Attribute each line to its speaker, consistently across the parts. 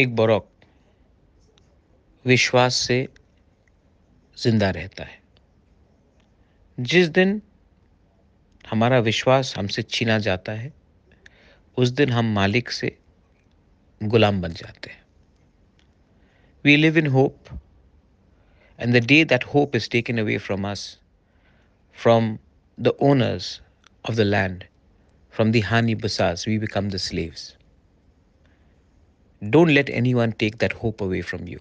Speaker 1: एक बरोक विश्वास से जिंदा रहता है जिस दिन हमारा विश्वास हमसे छीना जाता है उस दिन हम मालिक से गुलाम बन जाते हैं we live in hope and the day that hope is taken away from us from the owners of the land from the honey bases we become the slaves don't let anyone take that hope away from you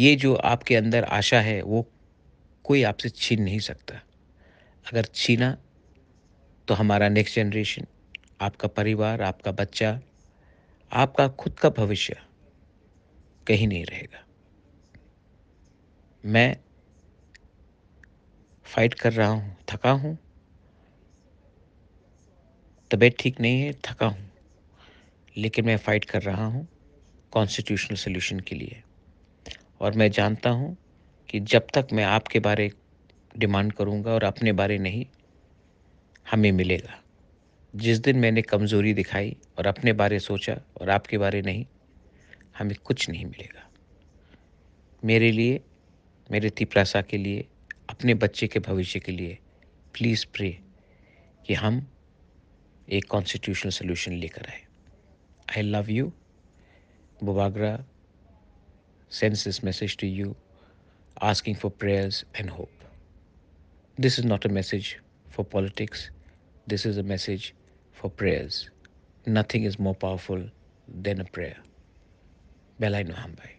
Speaker 1: ये जो आपके अंदर आशा है वो कोई आपसे छीन नहीं सकता अगर छीना तो हमारा नेक्स्ट जनरेशन आपका परिवार आपका बच्चा आपका खुद का भविष्य कहीं नहीं रहेगा मैं फाइट कर रहा हूँ थका हूँ तबीयत ठीक नहीं है थका हूँ लेकिन मैं फ़ाइट कर रहा हूँ कॉन्स्टिट्यूशनल सोल्यूशन के लिए और मैं जानता हूँ कि जब तक मैं आपके बारे डिमांड करूँगा और अपने बारे नहीं हमें मिलेगा जिस दिन मैंने कमज़ोरी दिखाई और अपने बारे सोचा और आपके बारे नहीं हमें कुछ नहीं मिलेगा मेरे लिए मेरे तिपरासा के लिए अपने बच्चे के भविष्य के लिए प्लीज़ प्रे कि हम एक कॉन्स्टिट्यूशनल सोल्यूशन लेकर आए I love you. Bubagra sends this message to you, asking for prayers and hope. This is not a message for politics. This is a message for prayers. Nothing is more powerful than a prayer. Belai Nohambai.